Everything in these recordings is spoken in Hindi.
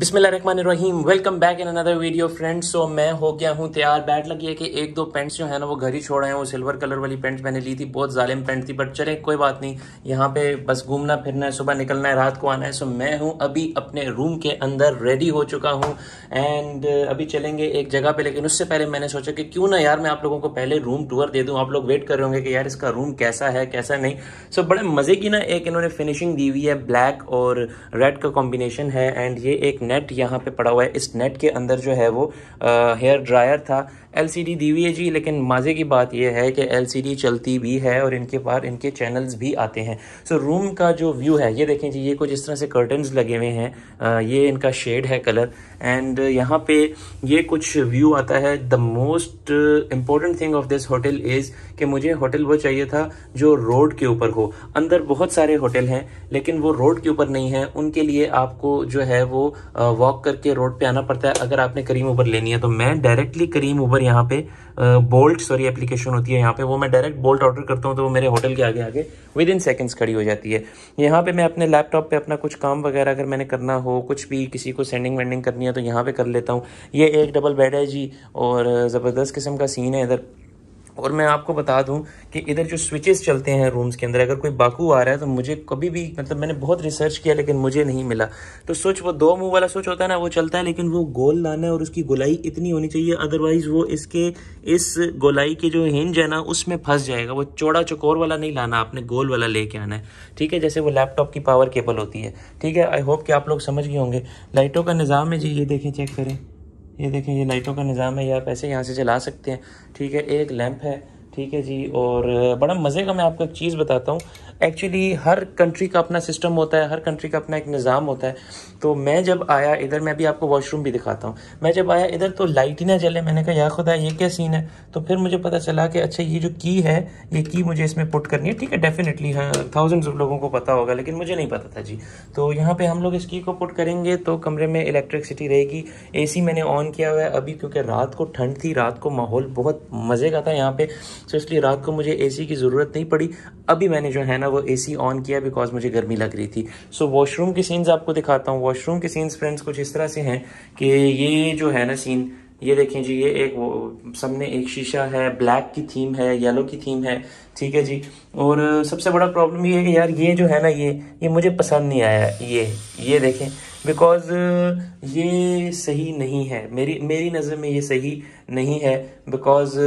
बिस्मिल्लाम welcome back in another video friends so मैं हो गया हूँ तैयार बैट लगी है कि एक दो पेंट्स जो है ना वो घर ही छोड़ा हैं वो सिल्वर कलर वाली पेंट मैंने ली थी बहुत जालिम पेंट थी बट चले कोई बात नहीं यहाँ पे बस घूमना फिरना है सुबह निकलना है रात को आना है सो मैं हूँ अभी अपने रूम के अंदर रेडी हो चुका हूँ एंड uh, अभी चलेंगे एक जगह पर लेकिन उससे पहले मैंने सोचा कि क्यों ना यार मैं आप लोगों को पहले रूम टूर दे दूँ आप लोग वेट कर रहे होंगे कि यार इसका रूम कैसा है कैसा नहीं सो बड़े मज़े की ना एक इन्होंने फिनिशिंग दी हुई है ब्लैक और रेड का कॉम्बिनेशन है एंड ये एक नेट यहाँ पे पड़ा हुआ है इस नेट के अंदर जो है वो हेयर ड्रायर था एलसीडी दी हुई है जी लेकिन माजे की बात यह है कि एलसीडी चलती भी है और इनके पार इनके चैनल्स भी आते हैं सो so, रूम का जो व्यू है ये देखें जी ये कुछ इस तरह से कर्टन्स लगे हुए हैं ये इनका शेड है कलर एंड यहाँ पे ये कुछ व्यू आता है the most important thing of this hotel is कि मुझे होटल वो चाहिए था जो रोड के ऊपर हो अंदर बहुत सारे होटल हैं लेकिन वो रोड के ऊपर नहीं है उनके लिए आपको जो है वो वॉक करके रोड पे आना पड़ता है अगर आपने करीम उबर लेनी है तो मैं डायरेक्टली करीम उबर और यहाँ पे बोल्ट सॉरी एप्लीकेशन होती है यहाँ पे वो मैं डायरेक्ट बोल्ट ऑर्डर करता हूँ तो वो मेरे होटल के आगे आगे विद इन सेकेंड्स खड़ी हो जाती है यहाँ पे मैं अपने लैपटॉप पे अपना कुछ काम वगैरह अगर मैंने करना हो कुछ भी किसी को सेंडिंग वेंडिंग करनी है तो यहाँ पे कर लेता हूँ ये एक डबल बेड है जी और ज़बरदस्त किस्म का सीन है इधर और मैं आपको बता दूं कि इधर जो स्विचेस चलते हैं रूम्स के अंदर अगर कोई बाकू आ रहा है तो मुझे कभी भी मतलब मैंने बहुत रिसर्च किया लेकिन मुझे नहीं मिला तो स्विच वो दो मुंह वाला स्विच होता है ना वो चलता है लेकिन वो गोल लाना है और उसकी गोलाई इतनी होनी चाहिए अदरवाइज वो इसके इस गोलाई के जो हिंज है ना उसमें फंस जाएगा वो चौड़ा चकोर वाला नहीं लाना आपने गोल वाला लेके आना है ठीक है जैसे वो लैपटॉप की पावर केबल होती है ठीक है आई होप कि आप लोग समझ गए होंगे लाइटों का निज़ाम है जी ये देखें चेक करें ये देखें ये लाइटों का निज़ाम है ये आप ऐसे यहाँ से चला सकते हैं ठीक है एक लैंप है ठीक है जी और बड़ा मज़े का मैं आपको एक चीज़ बताता हूँ एक्चुअली हर कंट्री का अपना सिस्टम होता है हर कंट्री का अपना एक निज़ाम होता है तो मैं जब आया इधर मैं भी आपको वॉशरूम भी दिखाता हूँ मैं जब आया इधर तो लाइट ही ना जले मैंने कहा यार खुदा ये क्या सीन है तो फिर मुझे पता चला कि अच्छा ये जो की है ये की मुझे इसमें पुट करनी है ठीक है डेफिनेटली हाँ थाउजेंड्स ऑफ लोगों को पता होगा लेकिन मुझे नहीं पता था जी तो यहाँ पर हम लोग इस की को पुट करेंगे तो कमरे में इलेक्ट्रिसिटी रहेगी ए मैंने ऑन किया हुआ है अभी क्योंकि रात को ठंड थी रात को माहौल बहुत मज़े का था यहाँ पर सो इसलिए रात को मुझे एसी की ज़रूरत नहीं पड़ी अभी मैंने जो है ना वो एसी ऑन किया बिकॉज मुझे गर्मी लग रही थी सो so, वॉशरूम के सीन्स आपको दिखाता हूँ वॉशरूम के सीन्स फ्रेंड्स कुछ इस तरह से हैं कि ये जो है ना सीन ये देखें जी ये एक वो सबने एक शीशा है ब्लैक की थीम है येलो की थीम है ठीक है जी और सबसे बड़ा प्रॉब्लम ये है कि यार ये जो है ना ये ये मुझे पसंद नहीं आया ये ये देखें बिकॉज़ ये सही नहीं है मेरी मेरी नज़र में ये सही नहीं है बिकॉज़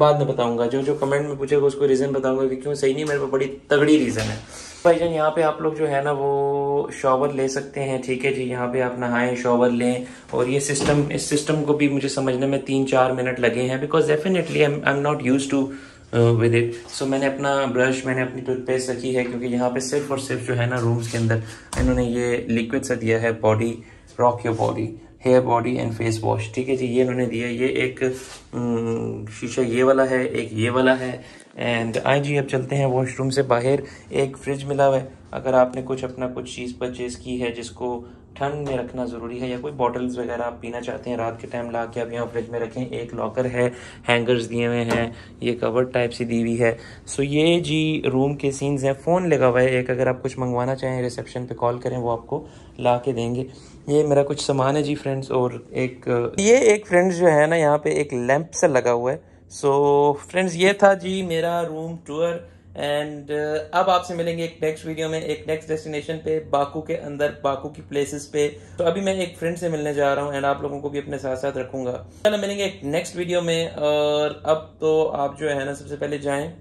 बाद में बताऊंगा जो जो कमेंट में पूछेगा उसको रीज़न बताऊंगा कि क्यों सही नहीं मेरे पास बड़ी तगड़ी रीज़न है भाई जान यहाँ पे आप लोग जो है ना वो शॉवर ले सकते हैं ठीक है जी यहाँ पे आप नहाएं शॉवर लें और ये सिस्टम इस सिस्टम को भी मुझे समझने में तीन चार मिनट लगे हैं because definitely I am not use to with it so मैंने अपना ब्रश मैंने अपनी टूथपेस्ट रखी है क्योंकि यहाँ पे सिर्फ और सिर्फ जो है ना रूम्स के अंदर इन्होंने ये लिक्विड सा दिया है body rock your body hair body and face wash ठीक है जी ये इन्होंने दिया ये एक हम्म, शीशा ये वाला है एक ये वाला है एंड आए जी अब चलते हैं वॉशरूम से बाहर एक फ्रिज मिला हुआ है अगर आपने कुछ अपना कुछ चीज़ परचेज़ की है जिसको ठंड में रखना ज़रूरी है या कोई बॉटल्स वगैरह आप पीना चाहते हैं रात के टाइम ला के आप यहाँ फ्रिज में रखें एक लॉकर है हैंगर्स दिए हुए हैं ये कवर टाइप सी दी हुई है सो ये जी रूम के सीन्स हैं फ़ोन लगा हुआ है एक अगर आप कुछ मंगवाना चाहें रिसेप्शन पे कॉल करें वो आपको ला के देंगे ये मेरा कुछ सामान है जी फ्रेंड्स और एक ये एक फ्रेंड्स जो है ना यहाँ पे एक लैंप सा लगा हुआ है सो फ्रेंड्स ये था जी मेरा रूम टूर एंड अब आपसे मिलेंगे एक नेक्स्ट वीडियो में एक नेक्स्ट डेस्टिनेशन पे बाकू के अंदर बाकू की प्लेसेस पे तो अभी मैं एक फ्रेंड से मिलने जा रहा हूँ एंड आप लोगों को भी अपने साथ साथ रखूंगा चलो मिलेंगे एक नेक्स्ट वीडियो में और अब तो आप जो है ना सबसे पहले जाएं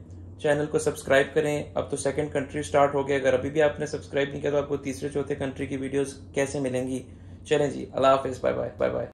चैनल को सब्सक्राइब करें अब तो सेकंड कंट्री स्टार्ट हो गया अगर अभी भी आपने सब्सक्राइब नहीं किया तो आपको तीसरे चौथे कंट्री की वीडियोज कैसे मिलेंगी चलें जी अल्लाह हाफिज़ बाय बाय बाय बाय